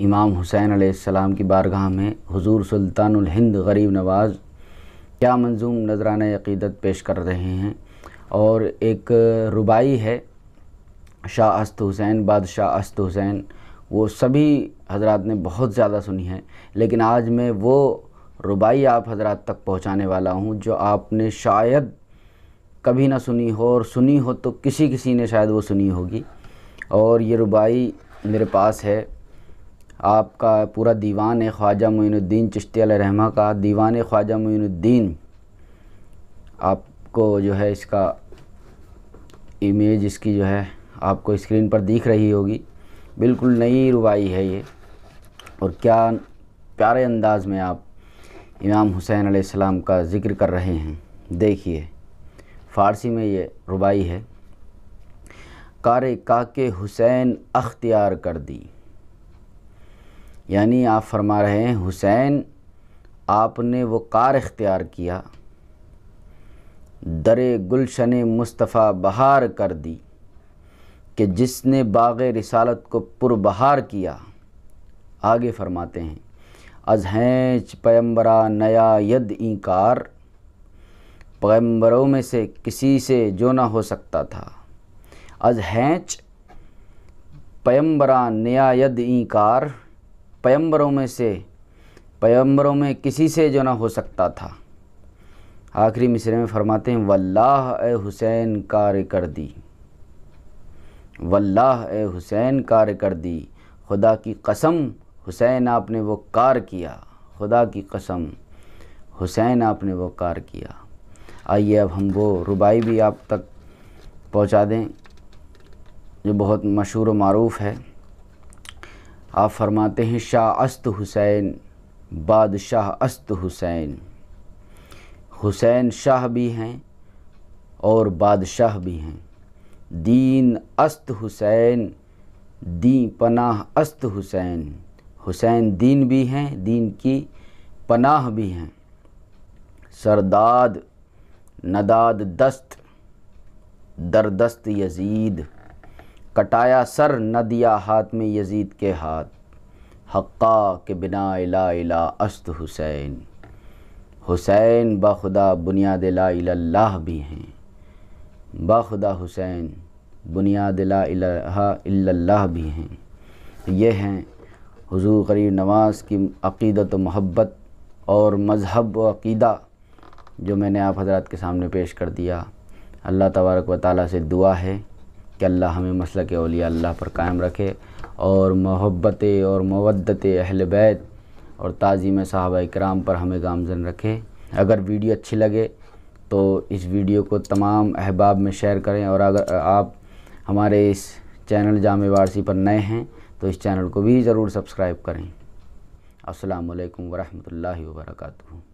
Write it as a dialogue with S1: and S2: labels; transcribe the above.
S1: इमाम हुसैन आसमाम की बारगाह में हुजूर सुल्तानुल हिंद गरीब नवाज़ क्या मंजूम नजराना अकीदत पेश कर रहे हैं और एक रुबाई है शाह अस्त हुसैन बादशाह अस्त हुसैन वो सभी हजरत ने बहुत ज़्यादा सुनी है लेकिन आज मैं वो रुबाई आप हजरत तक पहुँचाने वाला हूँ जो आपने शायद कभी ना सुनी हो और सुनी हो तो किसी किसी ने शायद वो सुनी होगी और ये रुबाई मेरे पास है आपका पूरा दीवान है ख्वाजा मोनुद्दीन चिश्ती रहमा का दीवान ख्वाजा मोनुद्दीन आपको जो है इसका इमेज इसकी जो है आपको स्क्रीन पर दिख रही होगी बिल्कुल नई रुबाई है ये और क्या प्यारे अंदाज में आप इमाम हुसैन आसमाम का ज़िक्र कर रहे हैं देखिए फ़ारसी में ये रुबाई है कार काके हुसैन अख्तियार कर दी यानी आप फरमा रहे हैं हुसैन आपने वो कार इख्तियार किया दर गुलशन मुस्तफ़ा बहार कर दी कि जिसने बाग रिसालत को पुरबहार किया आगे फरमाते हैं अज हैंच पैम्बरा नया यद इंकार पैम्बरों में से किसी से जो ना हो सकता था अजहैच पैम्बरा नया यद इंकार पैम्बरों में से पैम्बरों में किसी से जो ना हो सकता था आखिरी मिसरे में फरमाते हैं वल्लाह ए हुसैन कार्य कर दी वल्लाह ए हुसैन कार्य कर दी खुदा की कसम हुसैन आपने वो कार किया खुदा की कसम हुसैन आपने वो कार किया आइए अब हम वो रुबाई भी आप तक पहुंचा दें जो बहुत मशहूर मरूफ़ है आप फरमाते हैं शाह अस्त हुसैन बादशाह अस्त हुसैन हुसैन शाह भी हैं और बादशाह भी हैं दीन अस्त हुसैन दी पनाह अस्त हुसैन हुसैन दीन भी हैं दीन की पनाह भी हैं सरदाद नदाद दस्त दरदस्त यजीद कटाया सर न दिया हाथ में यजीद के हाथ हक्का के बिना इला इला अस्त हुसैन हुसैन बखुदा बुनियाद ला इलाह भी हैं बखुदा हुसैन बुनियाद ला भी हैं ये हैं हुजूर करीब नवाज की अकीदत मोहब्बत और मज़हब व अकीदा जो मैंने आप हजरत के सामने पेश कर दिया अल्लाह तबारक व ताली से दुआ है कि अल्लाह हमें मसल के अलिया अल्लाह पर कायम रखे और मोहब्बत और मवदत अहल बैत और ताज़ीम साहब इक्राम पर हमें गामजन रखे अगर वीडियो अच्छी लगे तो इस वीडियो को तमाम अहबाब में शेयर करें और अगर आप हमारे इस चैनल जाम वारसी पर नए हैं तो इस चैनल को भी ज़रूर सब्सक्राइब करें असलकम वरहमल वर्का